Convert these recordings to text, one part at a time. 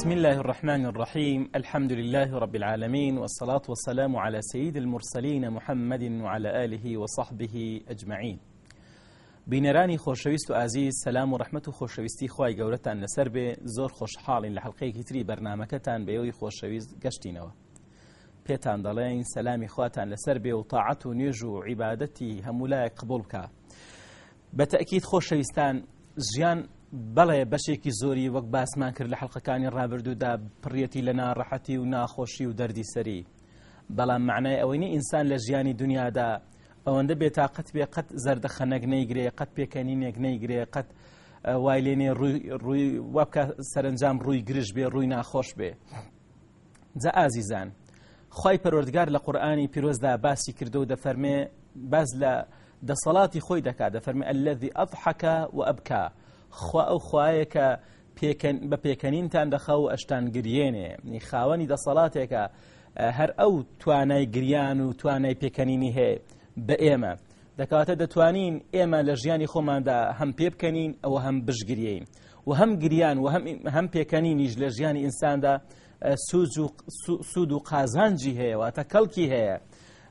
بسم الله الرحمن الرحيم الحمد لله رب العالمين والصلاة والسلام على سيد المرسلين محمد وعلى آله وصحبه أجمعين بنراني خۆشەویست و سلام ورحمة و ڕحمت و خۆشەویستی خی زور لەسەر بێ زۆر برنامكتان بيوي حڵلقەیەکی تری بەرنمەکەتان بەەوەی خۆشەویست گەشتینەوە پێتان دەڵێن سەلامی خواتان لەسەر بێ و تاعەت و نوێژ و عیبادەتی هەمولایە قبول بەڵێ بەشێکی زۆری وەک باسمان کرد لە حەڵلقەکانی ڕابردوودا پڕەتی لە ناڕەحەتی و ناخۆشی و دەردی سەری بەڵام معنای ئەوەی ئینسان لە ژیانی دنیادا ئەوەندە بێت تااقەت بێ قەت زەردەخەنەک نەیگرێ قەت پێکەنینێک نەیگرێ قەت وای لێنێ ڕووی وابکە سەرنجام ڕووی گرژ بێ ڕووی ناخۆش بێ جا ئازیزان خی پەروەردگار لە قورآانی پیرۆزدا باسی کردو و دەفەرمێ باز لە دەسەڵاتی خۆی دەکات دەفەرمێ ئەلذی ئەفحەکە و ئەبکە خوا ئەو خوایەکە بە پێکەنینتان دەخە و ئەشتان گرێنێ نی خاوەنی دەسەڵاتێکە هەر ئەو توانای گریان و توانای پێکەنینی هەیە بە ئێمە دەکاتە دەتوانین ئێمە لە ژیانی خۆماندا هەم پێ بکەنین ئەوە هەم بشگرین و هەم گریان و هەم پێکەنینیش لە ژیانی ئینساندا سوود و قازانجی هەیە واتە کەڵکی هەیە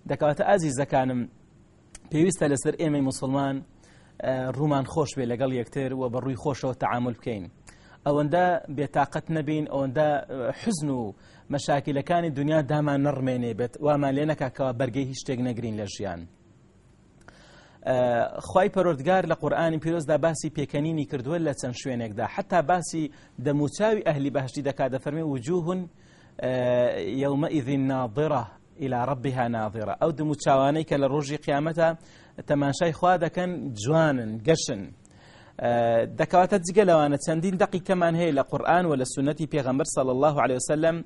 دەکاتە ئازی زەکانم پێویستە لەسەر ئێمەی مسلمان ڕوومان خۆش بێ لەگەڵ یەکتر و بە ڕووی خۆشەوە تەعامل بکەین ئەوەندە بێتاقەت نەبین ئەوەندە حزن و مەشاکیلەکانی دنیا دامان نڕمێنێ بێت وامان لێ نەکاکەوە بەرگەی هیچ شتێک نەگرین لە ژیان خی پەرۆردگار لە قورآانی پیرۆزدا باسی پێکەنینی کردووە لە چەند شوێنێکدا حتا باسی دەموچاوی ئەهلی بەهشتی دەکات دەفەرمێ وجوهن یومەئذین ناضڕە إلى ربها ناظرة أو دموچاوانەی کە لە ڕۆژی قیامەتە تماشای خوا دەکەن جوانن گەشن آه، دەکەواتە جگە لەوانە چەندین دقیکەمان هەیە لە قورآن و لە سنەتی پێغەمبەر صلى الله عليه وسلم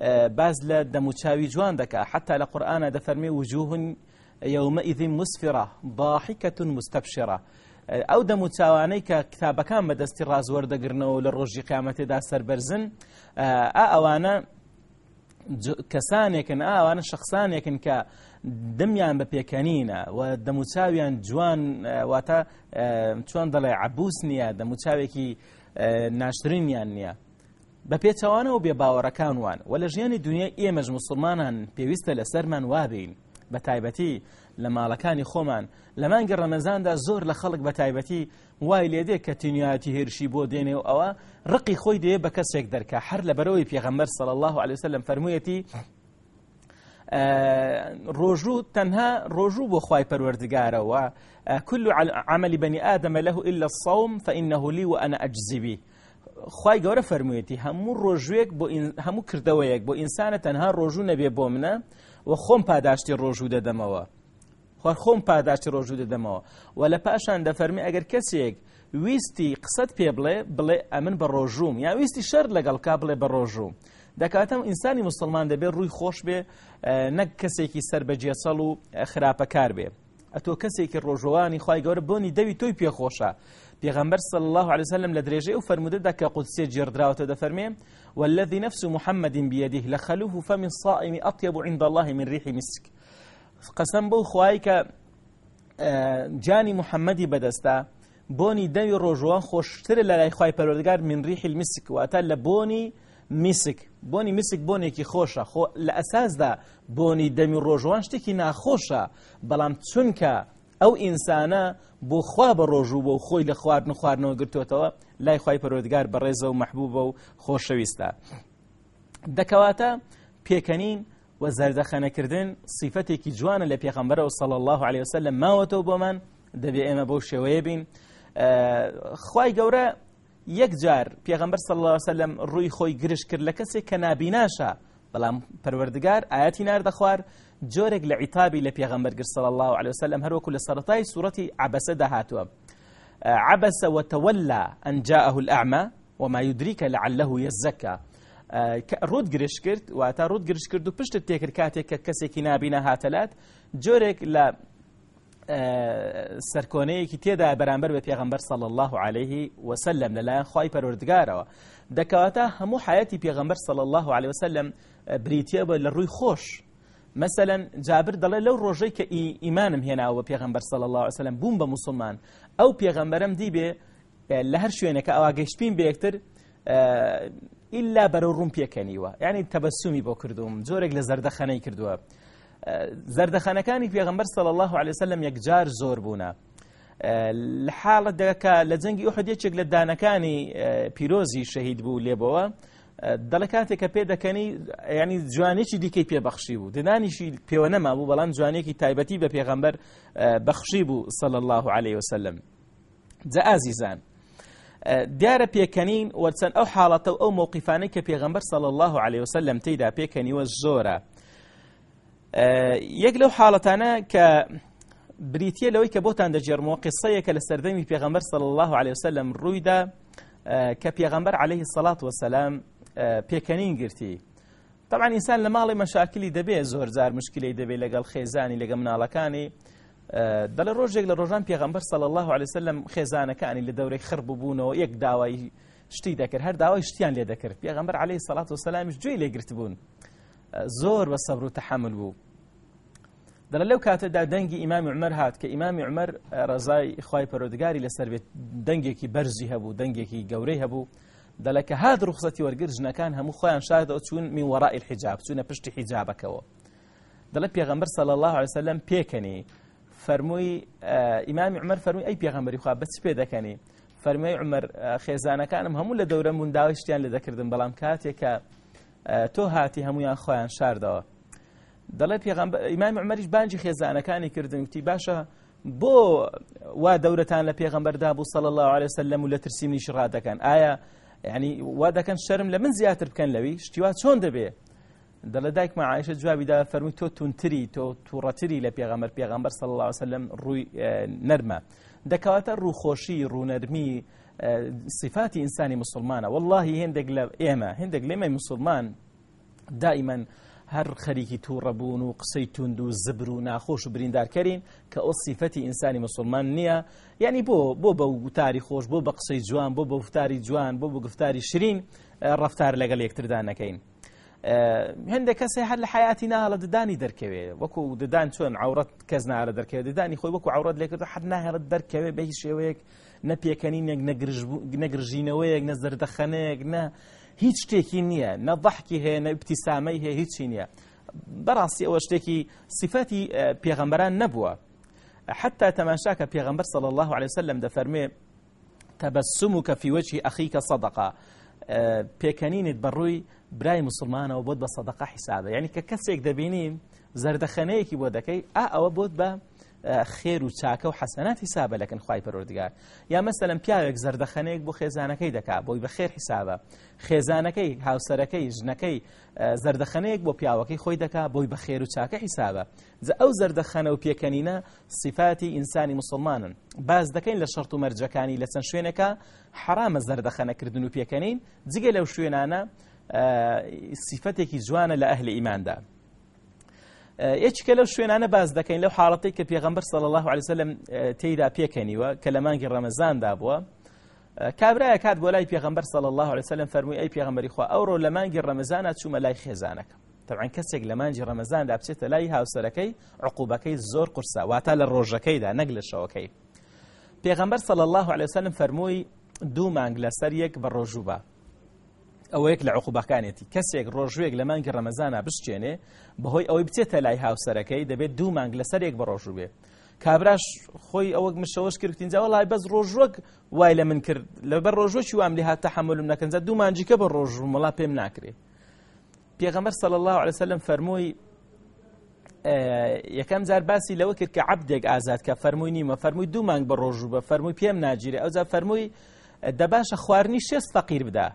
آه، باز لە دەموچاوی جوان دەکا حتا لە قورآانە دەفەرمێ وجوهن يومئذ مسفرة ضاحكة مستبشرة او آه، ئەو دەموچاوانەی کە قيامتي بەدەستی ڕازوەردەگرنەوە لە ڕۆژی كسان يكن ئەوانە کەسانێکن ئاوانە شخصانێکن کە دەمیان بە پێکەنینە و دەموچاویان جوان واتە چۆن دەڵێ عبوس نییە دەموچاوێکی ناشرینیان نییە بە پێچەوانەوە بێ باوەڕەکانوان و لە ژیانی دنیا ئێمەش مسلمانان پێویستە لە سەرمان وابین بە تایبەتی لە ماڵەکانی خۆمان لە مانگە ڕەمەزاندا زۆر لە خەڵک بە تایبەتی وای لێدێ کە تینیاتی هێرشی بۆ دێنێ و ئەوە ڕقی خۆی دێ بە کەسێک دەرکە هەر لە بەرەوەی پێغەمبەر سەڵ الله عليه وسلم فەرموویەتی ڕۆژوو تەنها ڕۆژوو بۆ خی پەروەردگارەوە کل عملی بەنی ئادەمە لەه إلا الصوم فإنه لي وأنا أجزي به خی گەورە فەرموویەتی هەموو ڕۆژوێک بۆ هەموو کردەوەیەک بۆ ئینسانە تەنها ڕۆژوو نەبێ بۆ منە و خۆم پاداشتی ڕۆژوو دەدەمەوە خوار خۆم پاداشتی ڕۆژوو دەدەمەوە و لە پاشان دەفەرمی ئەگەر کەسێک ویستی قسەت پێ بڵێ بڵێ ئەمن بە ڕۆژوم یا ویستی شەر لەگەڵ کا بڵێ بە ڕۆژوم دکاتم انسانی مسلمان کسی که سر به جیسالو خراب کار و خراپەکار کسی که کەسێکی خواهی خی بونی دوی توی پی خوشه پیغمبر صلى الله عليه وسلم او فرموده دکا قدسی جرد قودسێ جێردراوەتە دەفەرمێ والذي نفس محمد بيده لخلوه فم الصائم أطيب عند الله من ريح مسك قسم بو خواهی که جانی محەممەدی بەدەستا بونی دوی ڕۆژوان خوشتر لگای خواهی پروردگار من ریح المسك و اتا لبونی میسک بۆنی مسک بۆنێکی خۆشە خۆ لە ئەساسدا بۆنی دەمی ڕۆژوان شتێکی ناخۆشە بەڵام چونکە ئەو ئینسانە بۆ خوا بە ڕۆژوو بۆ خۆی لە خواردن خواردنەوە گرتوتەوە لای خی پەرۆدگار بەڕێزە و مەحبوبە و خۆشەویستە. دەکەواتە پێکەنین و زەردەخەنەکردن سیفەتێکی جوانە لە پێخەمبەرە و سەڵ الله عليه وسلم ماوەتەوە بۆمان دەبێ ئێمە بەو شێوەیە بین. خی گەورە یک جار پیغمبر صلی پێغەمبەر سەڵ سەلم روی خوی گرش کرد لکسی کەسێک کە نابیناشە بەڵام پەروەردگار ئاەتی خوار جورگ لە لپیغمبر لە پێغەمبەر گر سەڵ الله عليه وسلم هەروەکو لە سەرەتای سوورەتی عبەسەدا هاتووە عبس تولا أن جاءه الأعمى وما يدريك لعله يزكى رود گرش کرد و واتا رود گرش کرد و پشت تیکر کاتی کە کەسێکی نابینە هاتەلات جۆرێک لە سەرکۆنەیەکی تێدا بەرامبەر بە پێغمبەر سەڵ الله عليه وسلم لەلایەن خی پەروردگارەوە دەکەواتە هەموو حياتی پێغمبەر سەڵ الله عليه وسلم بریتە بە لە ڕووی خۆش مثلەن جابر دەڵێ لەو ڕۆژەی کە ئیمانم هێناوە پێغمبەر سەڵ الله وسلم بووم بە مسلمان ئەو پێغمبەرم دی بێ لە هەر شوێنەکە ئەوا گەشتین بە یەکتر ئللا بەرەو ڕوم پێکەنیوە یعنی تەبەسومی بۆ کردوم جۆرێک لە زەردەخەنەی کردووە. زەردەخانەکانی پێغمبەر سەڵ الله عليه وسلم یەکجار زۆر بوون لە حاڵت دەکە لە جەنگی ئوحدێکێک لە دانەکانی پیرۆزی شەهید بوو لێبەوە دەڵ کاتێک کە پێ دەکەنی ینی جوانێکی دیکەی پێبەخشی بوو ددانیشی پێوە نەما بوو بەڵام جوانێکی تایبەتی بە پێغەمبەر بەخشی بوو سەڵ الله عليه وسلم جە ئازیزان دیارە پێکەنین وەچەند ئەو حاڵەتە ئەو مۆقیفانەی کە پێغەمبەر سەڵ الله عليه وسلم تێدا پێکەنیوە زۆرە یەک لەو حاڵەتانە کە بریتە لەوەی کە بۆتان دەجێرمەوە قسەیەکە لە سەردەمی پێغەمبەر صلی الله عليه وسلم ڕوویدا کە پێغەمبەر عليه سەڵات وسلام پێکەنین گرتی طبعا ئینسان لە ماڵی مەشاکلی دەبێت زۆر جار مشکلی دەبێت لەگەڵ خێزانی لەگە مناڵەکانی دەڵە ڕۆژێک لە ڕۆژان پێغەمبەر صلی الله عليه وسلم خێزانەکانی لە دەورەی خڕ بوونەوە یەک داوای شتی دەکرد هەر داوای شتیان لێ دەکرد پێغەمبەر عليه سەڵات وسلامیش گوێی لێگرت بوون زۆر بە سەبر و تەحمل بوو دەڵە لەو کاتەدا دەنگی ئیمامی عمەر هات کە ئیمامی عمەر ڕزای خی پەرۆدگاری لەسەر بێت دەنگێکی بەرزی هەبوو دەنگێکی گەورەی هەبوو دەلەکە هاد ڕوخسەتی وەرگر ژنەکان هەموو خۆیان شاردەوە چون می وەڕای حیجاب چونە پشتی حیجابەکەەوە دەڵە پێغەمبەر سەل الله عسەلم پێکەنی فەرمووی ئیمامی عمەر فەرمووی ئەی پێغەمبەری خوا بەچ پێ دەکەنی فەرمووی عمەر خێزانەکانم هەموو لە دەورە منداوی شتیان لە دەکردن بەڵام کاتێکە تۆ هاتی هەمویان خۆیان شاردەوە دەڵێ پێغم ئیمام عمەریش بانجی خێزانەکانی کردن وتی باشە بۆ وا دەورەتان لە پێغمبەردا بوو سەڵ الله عليه وسلم و لە ترسیمنی شڕاتەکەن ئایا یعنی وا دەکەن شەرم لە من زیاتر بکەن لەوی شتیوا چۆن دەبێ دەڵە دایک مەعاعشە جوابیدا فەرمووی تۆ تونتری تۆ تووڕەتری لە پێغەمبەر پێغەمبەر سەڵ الله وسلم ڕووی نەرمە دەکەواتە ڕووخۆشی ڕوونەرمی صفاتی ئینسانی مسلمانە واللهی هندێک لە ئێمە هندێک لێمە مسلمان دائیمەن هەر خەریکی تووڕەبوون و قسەی تونند و زبر و ناخۆش و بریندارکەین کە ئەو سیفەتی ئینسانی مسلمان نییە یعنی بۆ بۆ بە وتاری خۆش بۆ بە قسەی جوان بۆ بە وتاری جوان بۆ بە گفتاری شرین ڕفتار لەگەڵ یەکتردا نەکەین هەندێک کەسێ هەر لە حیاتی ناڵە ددانی دەرکەوێ وەکو ددان چۆن عورەت کەس نارە دەرکەوێت ددانی خۆی وەکو عورەت لێکرد حەر ناهێڕت دەرکەوێ بە هیچ شێوەیەک نەپێکەنینێک نەگرژینەوەیەک نە زەردەخەنەیەک نە هیچ شتێکی نییە نە ضەحکی هەیە نە ئبتیسامەی هەیە هیچی نییە بەڕاستی ئەوە شتێکی سیفەتی پێغەمبەران نەبووە حتا تەماشاکە پێغەمبەر صلى الله عليه وسلم دەفەرمێ تەبەسمك في وجه أخيك صدقة پێکەنینت بەڕووی برای مسلمانەوە بۆت بە سەدەقا حیسابە یعنی کە کەسێک دەبینیم زەردەخەنەیەکی بۆ دەکەی ئا ئەوە بۆت بە خێر و چاکە و حەسەنات حیسابە لەکەن خی پەرۆردگار یا مەسەلم پیاوێک زەردەخەنەیەک بۆ خێزانەکەی دەکا بۆی بە خێر حیسابە خێزانەکەی هاوسەرەکەی ژنەکەی زەردەخەنەیەک بۆ پیاوەکەی خۆی دەکا بۆی بە خێر و چاکە حیسابە ئەو زەردەخەنە و پێکەنینە سیفاتی ئینسانی مسلمانن باز دەکەین لە شەرت و مەرجەکانی لە چەند شوێنەکە حرامە زەردەخەنەکردن و پێکەنین جگە لەو شوێنانە سیفەتێکی جوانە لە ئەهل ئیماندا یەکێکە لەو شوێنانە باز دەکەین لەو حاڵەتی کە پێغمبەر سەڵ الله عليهسلم تێدا پێکەنیوە کە لە مانگی ڕەمەزاندا بووە کابرایە کات بۆ لای پێغمبەر سەڵ الله عليهسلم فەرمووی ئەی پێغمبەری خوا ئەوڕۆ لە مانگی ڕەمەزانە چوومە لای خێزانەکە تەعاان کەسێک لە مانجی ڕەمەزاندا بچێتە لای هاوسەرەکەی عقوبەکەی زۆر قورسا واتە لە ڕۆژەکەیدا نەک لە شەوەکەی پێغمبەر سەڵ الله عليهسلم فەرمووی دوو مانگ لەسەر یەک بە ڕۆژوبە ئەوەیەک لە عقوبەکانێتی کەسێک ڕۆژوێک لە مانگی ڕەمەزانە بشتێنێ بەهۆی ئەوەی بچێتە لای هاوسەرەکەی دەبێت دوو مانگ لەسەرێک بە ڕۆژوو بێ کابراش خۆی ئەوەک مشەوەش کردینجاوە لای بەس ڕۆژوەک وای لە من کرد لەبەر ڕۆژۆکی وام لێ هاتە حملم نەکەنجە دوو مانجیکە بە ڕۆژوو مڵا پێم ناکرێ پێغەمەر سەڵ الله عليه وسلم فەرمۆی یەکەم جار باسی لەوە کرد کە عبدێک ئازاد کە فەرمووی نیمە فەرمووی دوو مانگ بە ڕۆژوو بە فەرمووی پێم ناگیرێ ئەوجا فەرمووی دەباشە خواردنی شێست فەقیر بدە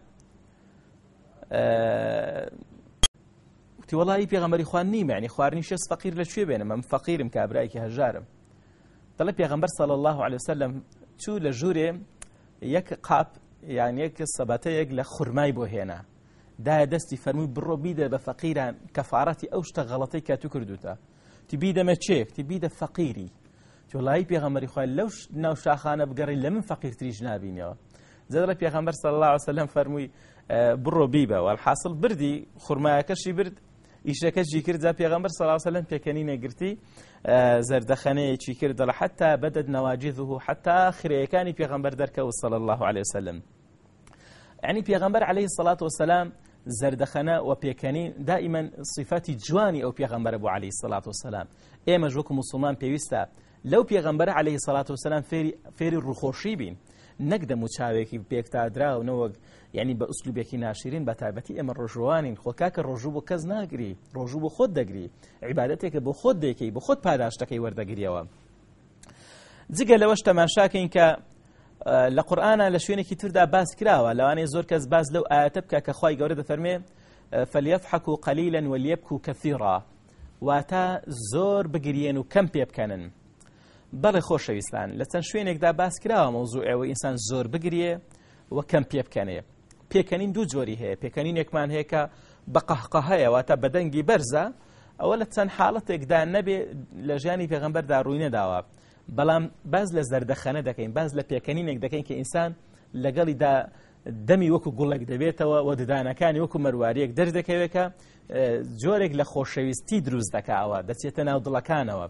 وتی وڵی پێغەمەری خوان نیمە ینی خواردنی شێ فەقیر لەکوێ بێنم ئەم فەقیرم کابرایکی هەژارم دەڵە پێغەمبەر سەڵ الله عليه وسلم چوو لە ژوورێ یەک قاپ یان یەک سەبەتەیەک لە خورمای بۆ هێنا دایە دەستی فەرمووی بڕۆ بیدە بە فەقیران کەفاەتی ئەو شتە غەڵەتەی کە تو کردوتە تی بیدەمە چێک تی بیدە فەقیری تۆڵایی پێغەمەری خوای لەو ناو شاخانە بگەڕی لە من فەقیرتریش نبینەوە زدرە پێخەمبەر صلى الله وسلم فرمي آه، برو بيبا والحاصل بردی كشي برد ئیشەکەشی کرد جا پێغەمبەر سەلاوسەلم پێکەنی نەگرتی زەردەخەنەیەکی کرد حتى بدد نواجذه حتى اخر خرەیەکانی پێغەمبەر دەرکە و سەل الله عليه وسلم عنی يعني پێغەمبەر عليه الصلاة والسلام زەردەخەنە و پیکنین دائما صفات جوانی ئەو ابو بۆ عليه الصلاة والسلام ایمه جوکم مسلمان پێویستە لەو پێغەمبەر عليه الصلاة والسلام فێری روخوشی بین نەک دەمو چاوێکی پێکتادرا و نەوەک یعنی بە ئوسلوبێکی ناشرین بە تایبەتی ئەمە ڕۆژوانین خۆکاکە ڕۆژوو بۆ کەس ناگری ڕۆژوو بۆ خۆت دەگری عیباەتێکە بۆ خۆت دێکی بۆ خۆت پاداشتەکەی وەردەگریەوە جگە لەوەش تەماشاکەین کە لە قورآانە لە شوێنێکی تردا باس کراوە لەوانەیە زۆر کەس باز لەو ئاەتە بکە کە خی گەورە دەفەرمێ فەلیەفحەک و قەلیلەن وەلیەبک و کەفیڕا واتە زۆر بگرێن و کەم پێ بکەنن بەڵێ خۆشەویستان لە چەند شوێنێکدا باس کراوە مەوزوع ئەوە ئینسان زۆر بگرێ وە کەم پێ بکەنێ پێکەنین دوو جۆری هەیە پێکەنینێکمان هەیەکە بە قەحقە هەیەواتە بەدەنگی بەرزە ئەوە لە چەند حاڵەتێکدا نەبێ لە ژیانی پێغمبەردا ڕووی نەداوە بەڵام باز لە زەردەخەنە دەکەین باز لە پێکەنینێک دەکەین کە ئینسان لەگەڵیدا دەمی وەکو گوڵێک دەبێتەوە و ددانەکانی وەکو مەرواریەک دەردەکەوێتکە جۆرێک لە خۆشەویستی دروست دەکاوە دەچێتە ناو دڵەکانەوە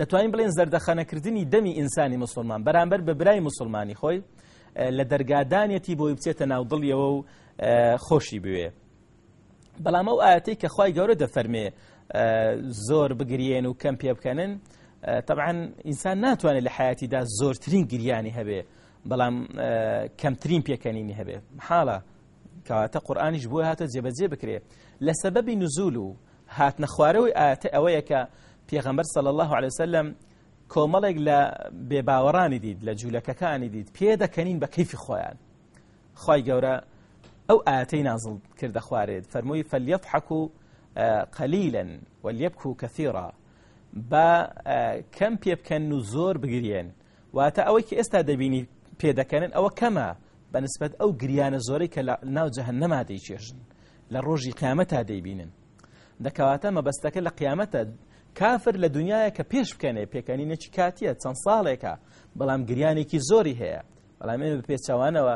دەتوانین بڵێن زەردەخەنەکردنی دەمی ئینسانی مسلمان بەرامبەر بە برای مسلمانی خۆی لە دەرگادانێتی بۆی بچێتە ناو دڵیەوە و خۆشی بوێ بەڵام ئەو ئاەتی کە خی گەورە دەفەرمێ زۆر بگرێن و کەم پێ بکەنن طبعاً ئینسان ناتوانێت لە حیاتیدا زۆرترین گریانی هەبێ بەڵام کەمترین پێکەنینی هەبێ حاڵە کەواتە قورآانیش بۆ هاتە جێبەجێ بکرێ لە سەبەبی نزول و هاتنە خوارەوەی ئاەتە ئەوەیە کە پیغمبر صلی الله علیه وسلم کوملک لا به باوران دید لە جوولەکەکانی دیت پێ دەکەنین بە کەیفی خۆیان خی گەورە ئەو ئاەتەی نازڵ کردە خوارێت فەرمووی فەلیەف حەکو قەلیلەن وەلیەبکو کەثیڕە بە کەم نزور بکەن و تا زۆر بگرێن واتە ئەوەی کە کنن او کما بنسبت او گریان زوری ئەو گریانە زۆرەی کە ناوجههن نەما دەیچێژن لە ڕۆژی بینن دەیبینن ما مەبەستەکە لە قیامەتە کافر لە دنیاە کە پێش بکەنێ پێکەنی نەچی کاتیە چەند ساڵێکە بەڵام گریانێکی زۆری هەیە بەڵام ئێمە پێچوانەوە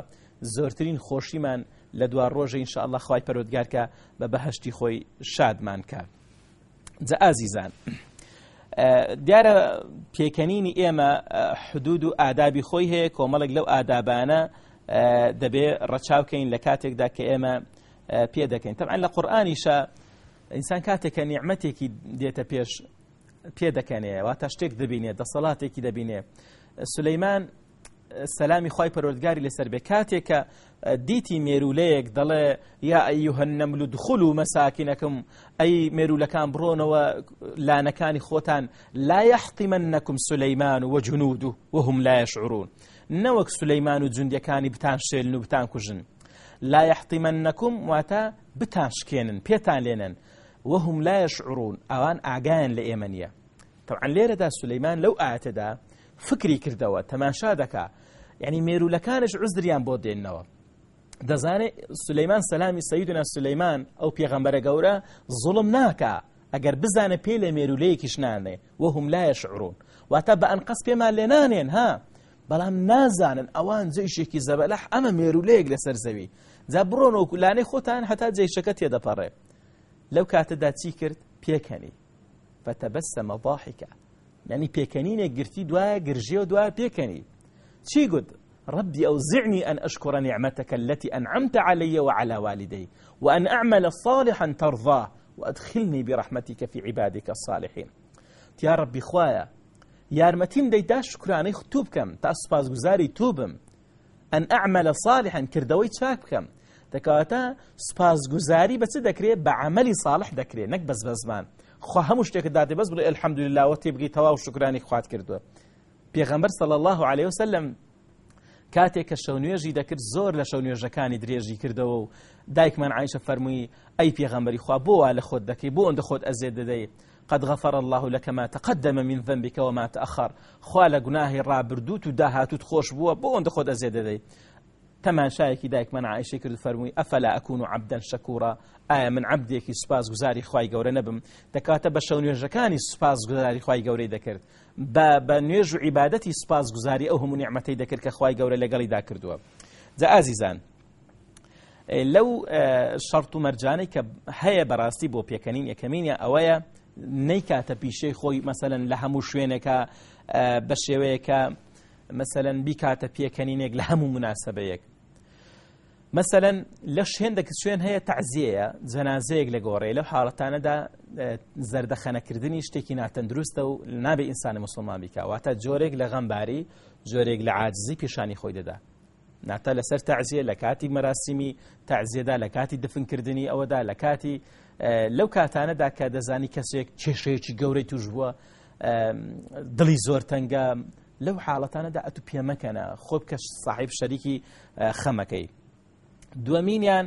زۆرترین خۆشیمان لە دوا ڕۆژە ئینشاءله خی پەرۆتگارکە بە بەهشتی خۆی شادمان کە جە ئازیزان. دیارە پێکەنینی ئێمە حدود و ئادابی خۆی هەیە کۆمەڵک لەو ئادابانە دەبێ ڕەچاوکەین لە کاتێکدا کە ئێمە پێ دەکەین تەعاان لە قورآانیشە ئینسان کاتێککە نیعممەتێکی دێتە پێش پێ دەکەنێ واتە شتێک دەبینێت دەسەڵاتێکی دەبینێ سلەیمان سەلامی خی پەرۆردگاری لەسەر بێ کاتێککە دیتی مێرولەیەک دەڵێ یا ئەیوهن نەمل و دخول و مەساکینەکەم ئەی مێرولەکان بڕۆنەوە لانەکانی خۆتان لا یحتیمەن نەکم سلەیمان و وەجنود و وهم لا یشعرون نەوەک سلەیمان و جوندەکانی بتان شێلن و بتان کوژن لا یحتیمەن نەکم واتە بتان شکێنن پێتان لێنن وهم لا يشعرون ئەوان ئاگایان لە ئێمە نییە تەعاان لێرەدا سولەیمان لەو ئاەتەدا فکری کردەوە تەماشا دەکا یعنی مێرولەکانش عزریان بۆ دێننەوە دەزانێت سلەیمان سەلامی سەیدنا سلەیمان ئەو پێغەمبەرە گەورە زوڵم ناکە ئەگەر بزانە پێ لە مێرولەیەکیش نانێ وهم لا يشعرون واتە بە ئەنقەس پێمان لێ نانێن ها بەڵام نازانن ئەوان جێیشێکی زەبەلەح ئەمە مێرولەیەک لەسەر زەوی جا بڕۆنەوەکولانەی خۆتان هەتا جێیشەکە تێدەپەڕێ لو كانت دا تيكر پێکەنی فتبسم ضاحیکە يعني پێکەنینێک قرتي دوایە قرجي و دوای تشي قد ربي أوزعني أن أشكر نعمتك التي أنعمت علي وعلى والدي وأن أعمل صالحا ترضاه وأدخلني برحمتك في عبادك الصالحين يا ربي خوايا يا دەیدا شکرانەی خوتوو بکەم تا سوپاسگوزاری توو بم ئەن ئەعملە ساڵحەن کردەوەی دەکەواتە سپاسگوزاری بەچ دەکرێت بە عملی ساڵح دەکرێت نەک بەس بەزمان خوا هەموو شتێکت دادێ بەس بڵێ الحەمدللاوە تێبگەی تەواو شکرانی خوات کردووە پێغەمبەر سەڵ الله عليه وسلم کاتێک کە شەونێژی دەکرد زۆر لە شەو نوێژەکانی درێژی کردەوە و دایکمان عیشە فەرمووی ئەی پێغەمبەری خوا بۆە لە خۆت دەکەی بۆ ئەندە خۆت ئەزێ دەدەی قد غفر الله لك ما تقدم من ذنبك وما تأخر خوا لە گوناهی ڕابردوت و داهاتوت خۆش بووە بۆ ئەندە خۆت ئەزێ دەدەی تەماشایەکی دایکمان عیشی کرد فەرمووی ئەفەلا ئەکون و عبدەن شەکوڕە ئایا من عبدێکی سوپاس گوزاری خی گەورە نەبم دەکاتە بە شەو نوێژەکانی سوپاس گوزاری خی گەورەی دەکرد بە نوێژ و عیباەتی سوپاس گوزاری ئەو هەموو نیعممەەی دەکرد کە خی گەورە لەگەڵیدا کردووە جا ئازیزان لەو شەرت و مەرجانەی کە هەیە بەڕاستی بۆ پێکەنین یەکەمینە ئەوەیە نیکاتە پیشەی خۆی مەسەن لە هەموو شوێنێکە بە شێوەیەکە مثلەن بیکاتە پێکەنینێک لە هەموو مناسبەیەک مثلەن لە شوێندەك شوێن هەیە تعزیەیە جەنازەیەک لە گۆڕێ لە حاڵەتانەدا زەردەخەنەکردنی شتێکی ناتەندروستە و نابێ ئینسانی مسلمان بیکەواتە جۆرێک لە غەمباری جۆرێک لە عاجزی پیشانی خۆی دەدا ناتە لەسەر تعزیە لە کاتی مەراسیمی تعزیەدا لە کاتی دفنکردنی ئەوەدا لە کاتی لەو کاتانەدا کە دەزانی کەسێک کێشەیەکی گەورەی توش بووە دڵی زۆر تەنگە لەو حاڵەتانەدا ئەتو پێمەکەنە خۆ بکە صاحب شەریکی خەمەکەی دووەمینیان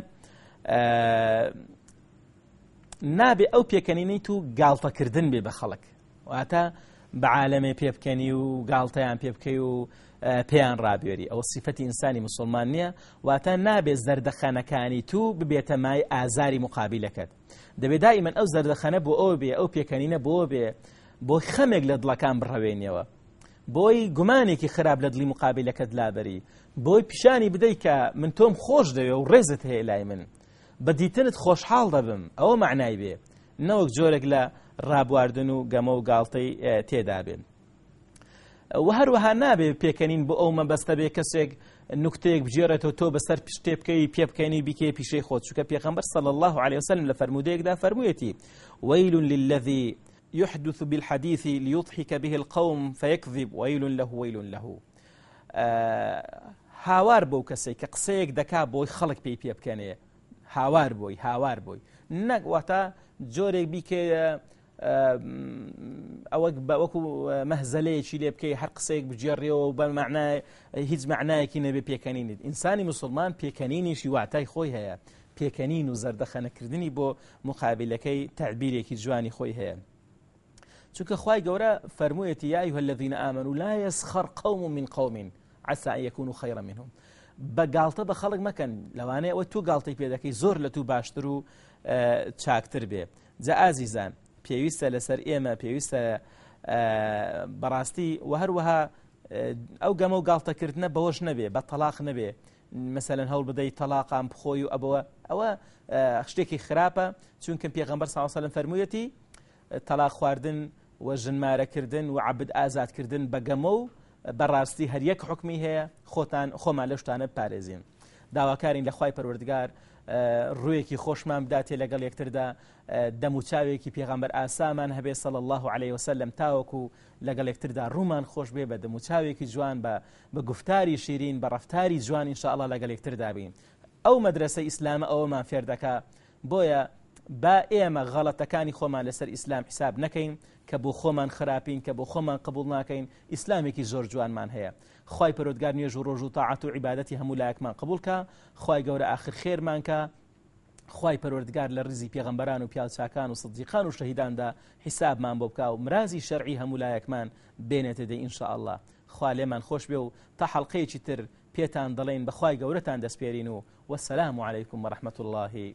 نابێ ئەو پێکەنینەی تو گاڵتەکردن بێ بە خەڵک واتە بەعاالەمێ پێ بکەنی و گاڵتەیان پێ بکەی و پێیان ڕابێری ئەو سیفەتی ئینسانی مسلمان نییە واتە نابێت زەردەخانەکانی تو ببێتە مای ئازاری مقابلەکەت دەبێت دائیمەن ئەو زەردەخەنە بۆ ئەو بێ ئەو پێکەنینە بۆ بێ بۆ خەمێک لە دڵەکان بڕەوێنیەوە بۆی گومانێکی خراپ لە دلی مقابلەکەت لابەری بۆی پیشانی بدەیت کە من تۆم خۆش دەوێ و ڕێزت هەیە لای من بە دیتنت خۆشحاڵ دەبم ئەوە معنای بێ نەوەک جۆرێک لە ڕابواردن و گەمە و گاڵتەی تێدا بێن و هەروەها نابێ پێکەنین بۆ ئەو مەبەستە بێ کەسێک نکتەیەک بژێڕێتەوە تۆ بەسەر پشتێ بکەی پێ بکەینی بکێ پیشەی خۆت چکە پێخەمبەر سەڵ الله عليه وسلم لە فەرمودەیەکدا فەرموویەتی وەیلون للذی يحدث بالحديث ليضحك به القوم فيكذب ويل له ويل له آه، هاوار بەو کەسێک دكا قسەیەک خلق بي بي بكاني هاوار بکەنێ هاوار جوري هاوار آه اوك جۆرێک بیکە شي لي بكي لێ سيك بجري وبمعنى هيج بە هیچ بي بي كانيني انسان مسلمان پێکەنینیشی واتای خۆی هەیە پێکەنین و بو بۆ مقابلەکەی تعبيري جوانی خۆی هەیە چونکە خی گەورە فەرموویەتی یای هەلذین ئامن و لا يسخر قوم من قوم عسى ان يكونوا خيرا منهم بەگالتە بە خەڵک مەکەن لەوانەیە ئەوە تو گاڵتی پێدەکەی زۆر لە تو باشتر و چاکتر بێ جا ئازیزان پێویستە لەسەر ئێمە پێویستە بەڕاستی و هەروەها ئەو گەمە و گاڵتەکردنە بەوەش نەبێ بە تەلاق نەبێ مثلەن هەوڵ بدەی تەلاقام بخۆی و ئەبەوە ئەوە شتێکی خراپە چونکە پێغمبەر ساوسەلم فەرموویەتی تەلا خواردن و ژنمارەکردن و عبد ئازادکردن بەگەمە و بەڕاستی هەریەک حکمی هەیە خۆتان خۆمان لە شتانە پارێزیم داواکارین لەخوای پەروەردگار ڕوویەکی خۆشمان بداتێ لەگەڵ یەکتردا دەموچاوێکی پێغەمبەر ئاسامان هەبێ سەڵ الله عليه وسلم تاوەکو لەگەڵ یەکتردا ڕوومان خۆش بێ بە دەموچاوێکی جوان بە بە گفتاری شیرین بە ڕفتاری جوان انشاءله لەگەڵ یەکتردابین ئەو مەدرسە ئیسلامە ئەوەمان فێر دەکا بۆیە با ئێمە غەڵەتەکانی خۆمان لەسەر ئیسلام حیساب نەکەین کە بۆ خۆمان خراپین کە بۆ خۆمان قبول ناکەین ئیسلامێکی زۆر جوانمان هەیە خی پرۆودگار نوێژ و ڕۆژ و تاعات و عیباەتی هەموو لایەکمان قبولکە خی گەورە آخر خێرمانکە خی پەروەردگار لە ڕزی پێغمبەران و پیاچکان و سدیقان و شەهیداندا حیسابمان بۆ بکە و مرازی شەرعی هەمولایەکمان بێنێتە دەی ئینشاءله خوا لێمان خۆش بێ و تا حەڵلقەیەکی تر بيتان دلين بخواي قورتان دەستپێرین و وەسەسلام و عیکم مەرحمەت اللهی